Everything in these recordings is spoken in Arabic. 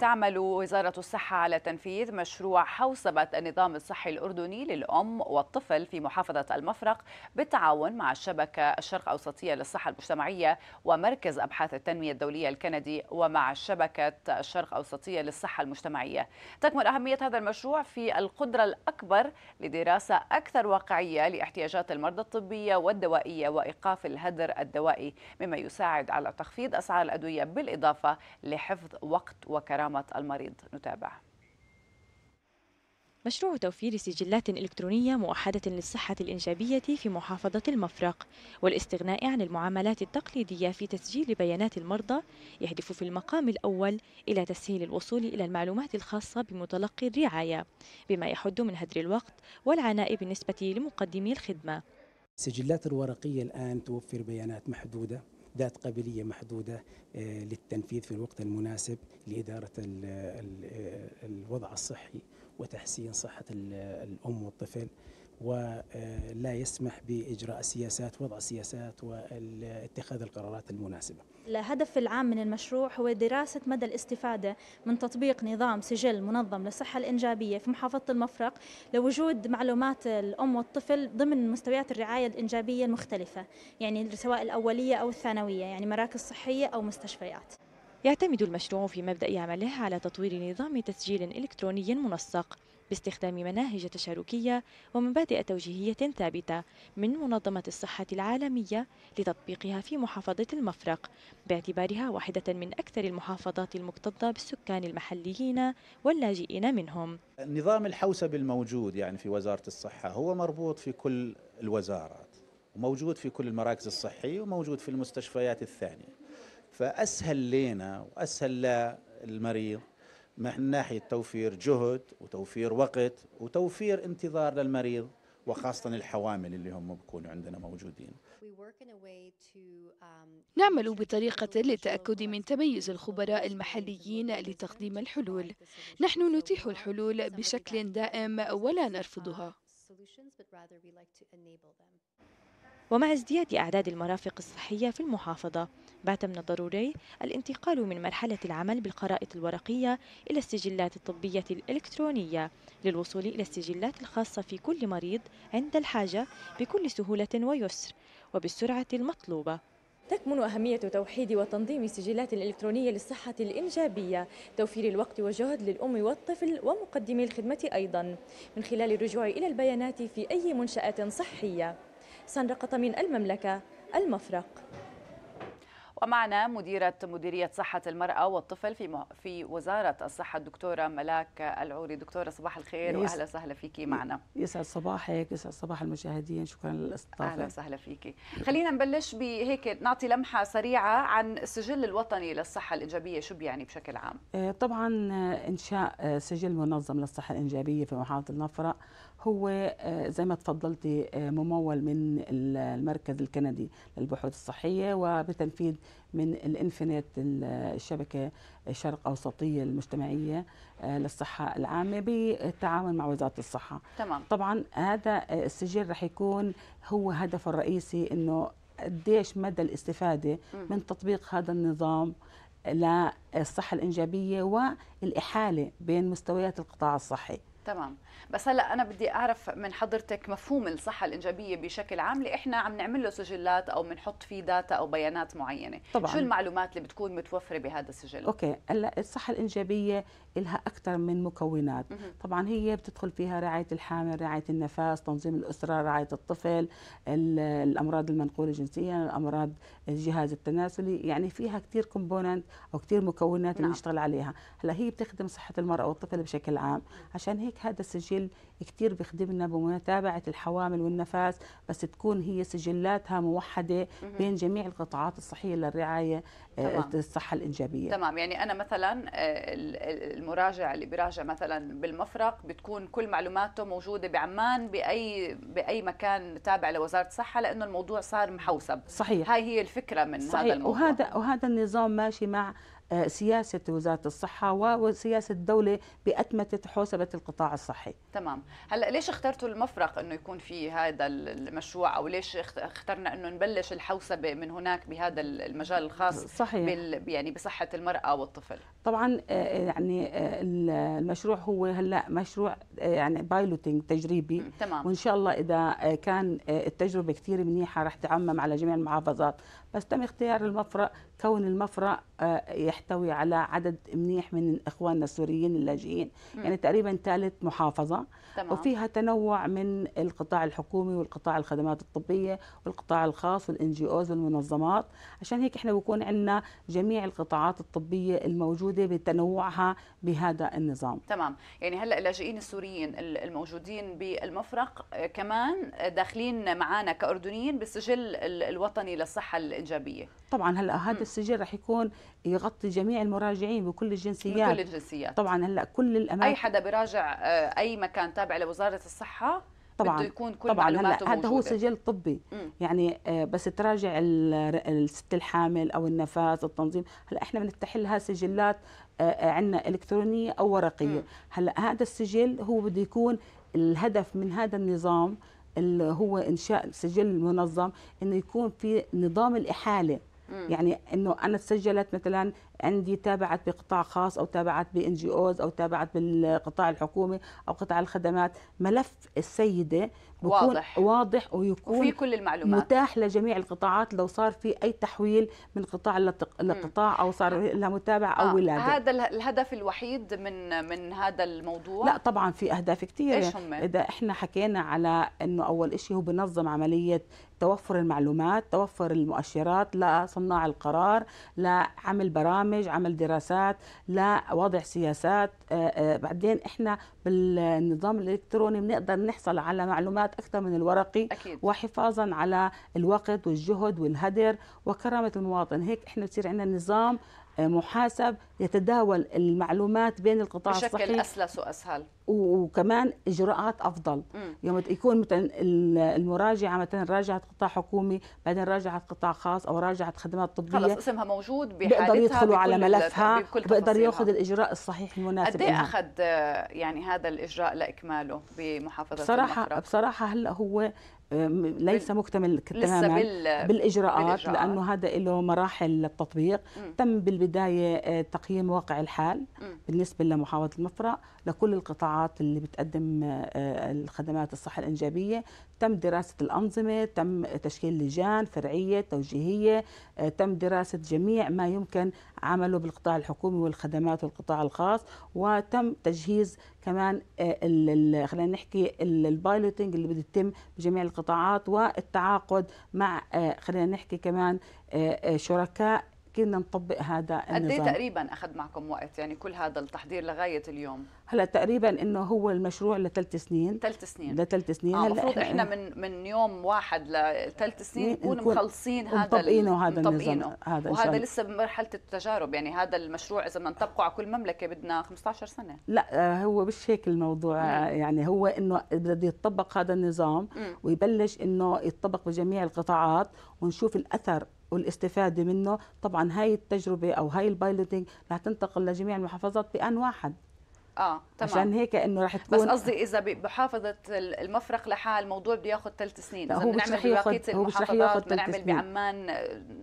تعمل وزارة الصحة على تنفيذ مشروع حوسبة النظام الصحي الأردني للأم والطفل في محافظة المفرق بالتعاون مع الشبكة الشرق أوسطية للصحة المجتمعية ومركز أبحاث التنمية الدولية الكندي ومع الشبكة الشرق أوسطية للصحة المجتمعية تكمن أهمية هذا المشروع في القدرة الأكبر لدراسة أكثر واقعية لاحتياجات المرضى الطبية والدوائية وإيقاف الهدر الدوائي مما يساعد على تخفيض أسعار الأدوية بالإضافة لحفظ وقت وكرامة كرامة المريض نتابع مشروع توفير سجلات إلكترونية مؤحدة للصحة الإنجابية في محافظة المفرق والاستغناء عن المعاملات التقليدية في تسجيل بيانات المرضى يهدف في المقام الأول إلى تسهيل الوصول إلى المعلومات الخاصة بمتلقي الرعاية بما يحد من هدر الوقت والعناء بالنسبة لمقدمي الخدمة السجلات الورقية الآن توفر بيانات محدودة ذات قابلية محدودة آه، للتنفيذ في الوقت المناسب لإدارة آه، الوضع الصحي وتحسين صحة الأم والطفل ولا يسمح باجراء السياسات وضع السياسات واتخاذ القرارات المناسبه. الهدف العام من المشروع هو دراسه مدى الاستفاده من تطبيق نظام سجل منظم للصحه الانجابيه في محافظه المفرق لوجود معلومات الام والطفل ضمن مستويات الرعايه الانجابيه المختلفه، يعني سواء الاوليه او الثانويه، يعني مراكز صحيه او مستشفيات. يعتمد المشروع في مبدأ عمله على تطوير نظام تسجيل إلكتروني منسق باستخدام مناهج تشاركية ومبادئ توجيهية ثابتة من منظمة الصحة العالمية لتطبيقها في محافظة المفرق باعتبارها واحدة من أكثر المحافظات المكتظة بالسكان المحليين واللاجئين منهم نظام الحوسبة الموجود يعني في وزارة الصحة هو مربوط في كل الوزارات وموجود في كل المراكز الصحية وموجود في المستشفيات الثانية فأسهل لنا وأسهل للمريض من ناحية توفير جهد وتوفير وقت وتوفير انتظار للمريض وخاصة الحوامل اللي هم بيكونوا عندنا موجودين um, نعمل بطريقة للتأكد من تميز الخبراء المحليين لتقديم الحلول نحن نتيح الحلول بشكل دائم um, ولا نرفضها um, ومع ازدياد أعداد المرافق الصحية في المحافظة بات من الضروري الانتقال من مرحلة العمل بالخرائط الورقية إلى السجلات الطبية الإلكترونية للوصول إلى السجلات الخاصة في كل مريض عند الحاجة بكل سهولة ويسر وبالسرعة المطلوبة تكمن أهمية توحيد وتنظيم السجلات الإلكترونية للصحة الإنجابية توفير الوقت والجهد للأم والطفل ومقدمي الخدمة أيضا من خلال الرجوع إلى البيانات في أي منشأة صحية سنرقط من المملكة المفرق ومعنا مديرة مديرية صحة المرأة والطفل في في وزارة الصحة الدكتورة ملاك العوري دكتورة صباح الخير يس... وأهلا وسهلا فيكي معنا يسعد صباحك يسعد صباح المشاهدين شكرا للاستضافة أهلا وسهلا فيكي خلينا نبلش بهيك نعطي لمحة سريعة عن السجل الوطني للصحة الإيجابية شو بيعني بشكل عام آه، طبعا آه، إنشاء آه، سجل منظم للصحة الإيجابية في محافظة النفرة هو آه، زي ما تفضلتي آه، ممول من المركز الكندي للبحوث الصحيه وبتنفيذ من الانفينيت الشبكه الشرق اوسطيه المجتمعيه آه، للصحه العامه بالتعاون مع وزاره الصحه تمام. طبعا هذا السجل رح يكون هو هدفه الرئيسي انه قديش مدى الاستفاده من تطبيق هذا النظام للصحه الانجابيه والاحاله بين مستويات القطاع الصحي تمام بس هلا انا بدي اعرف من حضرتك مفهوم الصحه الانجابيه بشكل عام اللي احنا عم نعمل له سجلات او بنحط فيه داتا او بيانات معينه طبعا. شو المعلومات اللي بتكون متوفره بهذا السجل اوكي هلا الصحه الانجابيه لها اكثر من مكونات مه. طبعا هي بتدخل فيها رعايه الحامل رعايه النفاس تنظيم الاسره رعايه الطفل الامراض المنقوله جنسيا الامراض الجهاز التناسلي يعني فيها كثير كومبوننت او كثير مكونات نعم. اللي نشتغل عليها هلا هي بتخدم صحه المراه والطفل بشكل عام عشان هيك هذا السجل كتير بيخدمنا بمتابعة الحوامل والنفاس بس تكون هي سجلاتها موحدة بين جميع القطاعات الصحية للرعاية آه، تمام. الصحة الإنجابية تمام يعني أنا مثلا آه، المراجع اللي بيراجع مثلا بالمفرق بتكون كل معلوماته موجودة بعمان بأي بأي مكان تابع لوزارة الصحة لأنه الموضوع صار محوسب صحيح هاي هي الفكرة من صحيح. هذا الموضوع وهذا وهذا النظام ماشي مع آه، سياسه وزاره الصحه وسياسه الدوله باتمته حوسبه القطاع الصحي. تمام، هلا ليش اخترتوا المفرق انه يكون في هذا المشروع او ليش اخترنا انه نبلش الحوسبه من هناك بهذا المجال الخاص صحيح بال يعني بصحه المراه والطفل؟ طبعا آه، آه، يعني المشروع هو هلا مشروع يعني بايلوتنج تجريبي تمام. وان شاء الله اذا كان التجربه كثير منيحه رح تعمم على جميع المحافظات، بس تم اختيار المفرق كون المفرق يحتاج يحتوي على عدد منيح من اخواننا السوريين اللاجئين م. يعني تقريبا ثالث محافظه تمام. وفيها تنوع من القطاع الحكومي والقطاع الخدمات الطبيه والقطاع الخاص والان جي اوز والمنظمات عشان هيك احنا بكون عندنا جميع القطاعات الطبيه الموجوده بتنوعها بهذا النظام تمام يعني هلا اللاجئين السوريين الموجودين بالمفرق آه، كمان داخلين معنا كاردنيين بالسجل الوطني للصحه الانجابيه طبعا هلا هذا السجل رح يكون يغطي جميع المراجعين بكل الجنسيات بكل الجنسيات طبعا هلا كل الاماكن اي حدا بيراجع آه، اي مكان تابع لوزاره الصحه طبعا بده يكون كل طبعا معلوماته هلا هذا هو سجل طبي مم. يعني آه، بس تراجع الست الحامل او النفاث التنظيم هلا احنا بنفتح لها سجلات آه، عندنا الكترونيه او ورقيه مم. هلا هذا السجل هو بده يكون الهدف من هذا النظام اللي هو انشاء سجل منظم انه يكون في نظام الاحاله يعني انه انا سجلت مثلا عندي تابعت بقطاع خاص او تابعت بان جي اوز او تابعت بالقطاع الحكومي او قطاع الخدمات ملف السيده بكون واضح واضح ويكون وفي كل المعلومات متاح لجميع القطاعات لو صار في اي تحويل من قطاع لقطاع او صار آه. لها متابعه او آه. ولاده هذا الهدف الوحيد من من هذا الموضوع لا طبعا في اهداف كثيره ايش هم؟ اذا احنا حكينا على انه اول شيء هو بنظم عمليه توفر المعلومات توفر المؤشرات لصناع القرار لعمل برامج برامج عمل دراسات لوضع سياسات آه، آه، بعدين احنا بالنظام الالكتروني بنقدر نحصل على معلومات اكثر من الورقي أكيد. وحفاظا على الوقت والجهد والهدر وكرامه المواطن هيك احنا بصير عندنا نظام محاسب يتداول المعلومات بين القطاع بشكل الصحي بشكل اسلس واسهل وكمان اجراءات افضل يوم يكون مثلا المراجعه مثلا راجعه قطاع حكومي بعدين راجعه قطاع خاص او راجعه خدمات طبيه خلص اسمها موجود بحالتها بيقدر يدخلوا على ملفها بيقدر ياخذ الاجراء الصحيح المناسب قد ايه اخذ آه، يعني هذا الاجراء لاكماله بمحافظه بصراحه بصراحه هلا هو ليس مكتمل تماما بالإجراءات, بالإجراءات لأنه هذا له مراحل التطبيق م. تم بالبداية آه، تقييم واقع الحال م. بالنسبة لمحافظة المفرق لكل القطاعات اللي بتقدم آه، آه، الخدمات الصحة الإنجابية تم دراسة الأنظمة تم تشكيل لجان فرعية توجيهية تم دراسة جميع ما يمكن عمله بالقطاع الحكومي والخدمات والقطاع الخاص وتم تجهيز كمان آه، خلينا نحكي البايلوتنج اللي بتتم بجميع القطاعات والتعاقد مع آه، خلينا نحكي كمان آه، شركاء كنا نطبق هذا إيه النظام قد تقريبا اخذ معكم وقت يعني كل هذا التحضير لغايه اليوم هلا تقريبا انه هو المشروع لثلاث سنين ثلاث سنين لثلاث سنين آه هلا احنا, احنا من من يوم واحد لثلاث سنين نكون مخلصين هذا مطبقينه هذا النظام هذا وهذا إن لسه بمرحله التجارب يعني هذا المشروع اذا بدنا نطبقه على كل مملكه بدنا 15 سنه لا آه، هو مش هيك الموضوع مم. آه، يعني هو انه بده يتطبق هذا النظام مم. ويبلش انه يتطبق بجميع القطاعات ونشوف الاثر والاستفادة منه طبعا هاي التجربة أو هاي البايلوتينج رح تنتقل لجميع المحافظات بآن واحد اه تمام عشان هيك انه رح تكون بس قصدي اذا بحافظه المفرق لحال الموضوع بده ياخذ ثلاث سنين اذا بنعمل بقيه المحافظات بنعمل بعمان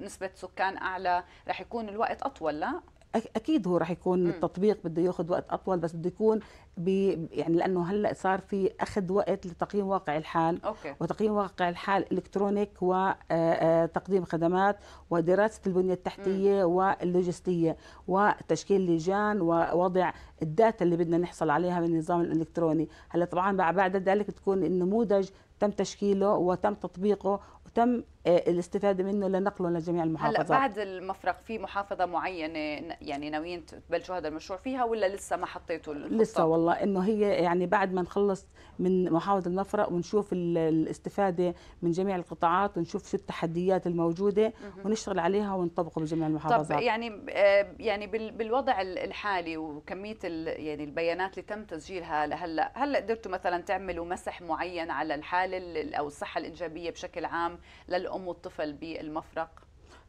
نسبه سكان اعلى رح يكون الوقت اطول لا اكيد هو راح يكون التطبيق بده ياخذ وقت اطول بس بده يكون يعني لانه هلا صار في اخذ وقت لتقييم واقع الحال أوكي. وتقييم واقع الحال الكترونيك وتقديم آه، آه، خدمات ودراسه البنيه التحتيه مم. واللوجستيه وتشكيل لجان ووضع الداتا اللي بدنا نحصل عليها من النظام الالكتروني هلا طبعا بعد ذلك تكون النموذج تم تشكيله وتم تطبيقه وتم آه، الاستفاده منه لنقله لجميع المحافظات هلا بعد المفرق في محافظه معينه يعني ناويين تبلشوا هذا المشروع فيها ولا لسه ما حطيتوا لسه والله انه هي يعني بعد ما نخلص من محافظه المفرق ونشوف الاستفاده من جميع القطاعات ونشوف شو التحديات الموجوده ونشتغل عليها ونطبقه بجميع المحافظات طب يعني آه، يعني بالوضع الحالي وكميه يعني البيانات اللي تم تسجيلها لهلا هلا قدرتوا مثلا تعملوا مسح معين على الحاله او الصحه الانجابيه بشكل عام لل الام والطفل بالمفرق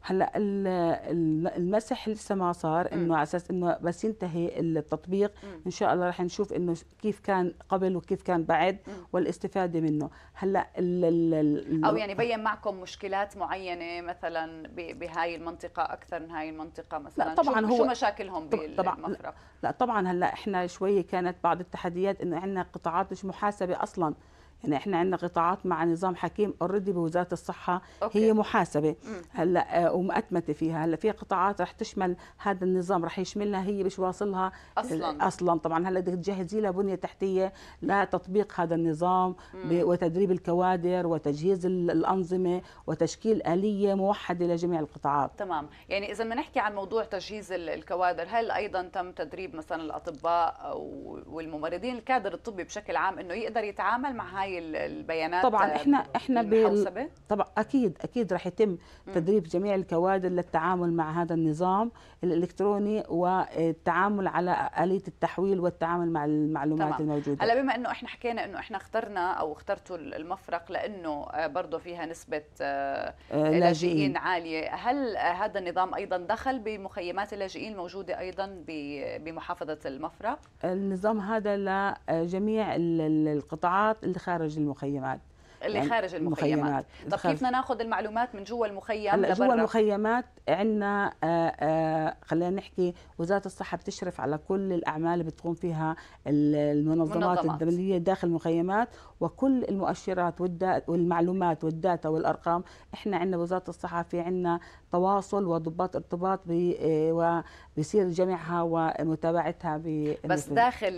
هلا المسح لسه ما صار انه على اساس انه بس ينتهي التطبيق ان شاء الله رح نشوف انه كيف كان قبل وكيف كان بعد والاستفاده منه هلا او يعني بين معكم مشكلات معينه مثلا بهاي المنطقه اكثر من هاي المنطقه مثلا لا طبعا شو, هو شو مشاكلهم طبعا لا, لا طبعا هلا احنا شوي كانت بعض التحديات انه عندنا قطاعات مش محاسبه اصلا يعني احنا عندنا قطاعات مع نظام حكيم اوريدي بوزاره الصحه أوكي. هي محاسبه هلا آه، ومأتمته فيها هلا في قطاعات رح تشمل هذا النظام رح يشملها هي مش واصلها اصلا اصلا طبعا هلا بدك تجهزي لها بنيه تحتيه لتطبيق هذا النظام وتدريب الكوادر وتجهيز الانظمه وتشكيل اليه موحده لجميع القطاعات تمام يعني اذا بنحكي عن موضوع تجهيز الكوادر هل ايضا تم تدريب مثلا الاطباء والممرضين الكادر الطبي بشكل عام انه يقدر يتعامل مع هاي هاي البيانات طبعا آه، احنا احنا بال... طبعا اكيد اكيد راح يتم تدريب جميع الكوادر للتعامل مع هذا النظام الالكتروني والتعامل على اليه التحويل والتعامل مع المعلومات طبعا. الموجوده هلا بما انه احنا حكينا انه احنا اخترنا او اخترتوا المفرق لانه آه، برضه فيها نسبه آه، لاجئين عاليه هل هذا النظام ايضا دخل بمخيمات اللاجئين الموجوده ايضا بمحافظه المفرق النظام هذا لجميع القطاعات اللي خارج خارج المخيمات اللي يعني خارج المخيمات, المخيمات. طب كيف بدنا ناخذ المعلومات من جوا المخيم هلا جوا المخيمات عندنا آه، آه، خلينا نحكي وزاره الصحه بتشرف على كل الاعمال اللي بتقوم فيها المنظمات الدوليه داخل المخيمات وكل المؤشرات والمعلومات والداتا والارقام احنا عندنا وزاره الصحه في عندنا تواصل وضباط ارتباط آه، وبيصير جمعها ومتابعتها بس داخل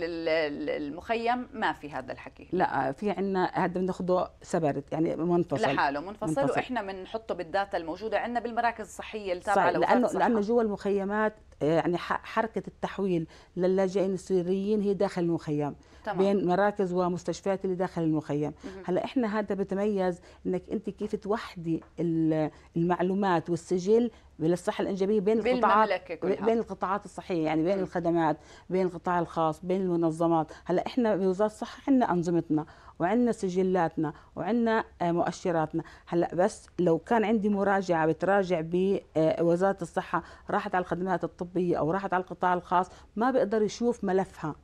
المخيم ما في هذا الحكي لا في عندنا هذا بناخذه لسه بارد يعني منفصل لحاله منفصل, منفصل. واحنا بنحطه بالداتا الموجوده عندنا بالمراكز الصحيه التابعه لوزاره لانه لانه جوا المخيمات آه، يعني حركة التحويل للاجئين السوريين هي داخل المخيم طبعا. بين مراكز ومستشفيات اللي داخل المخيم هلا احنا هذا بتميز انك انت كيف توحدي المعلومات والسجل للصحه الانجابيه بين القطاعات بين القطاعات الصحيه يعني بين م. الخدمات بين القطاع الخاص بين المنظمات هلا احنا بوزاره الصحه عندنا انظمتنا وعندنا سجلاتنا وعندنا آه، مؤشراتنا هلا بس لو كان عندي مراجعه بتراجع بوزاره آه، الصحه راحت على الخدمات الطبيه الطبيه او راحت على القطاع الخاص ما بيقدر يشوف ملفها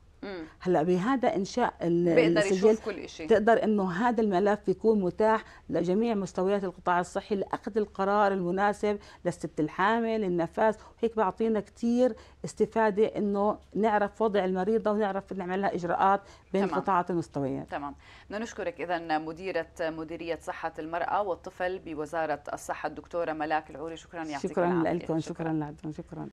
هلا بهذا انشاء بيقدر يشوف كل شيء تقدر انه هذا الملف يكون متاح لجميع مستويات القطاع الصحي لاخذ القرار المناسب للست الحامل النفاس وهيك بيعطينا كثير استفاده انه نعرف وضع المريضه ونعرف نعمل لها اجراءات بين تمام. قطاعات المستويات تمام بدنا نشكرك اذا مديره مديريه صحه المراه والطفل بوزاره الصحه الدكتوره ملاك العوري شكرا يعطيك شكرا لكم شكرا لكم شكرا, شكرا.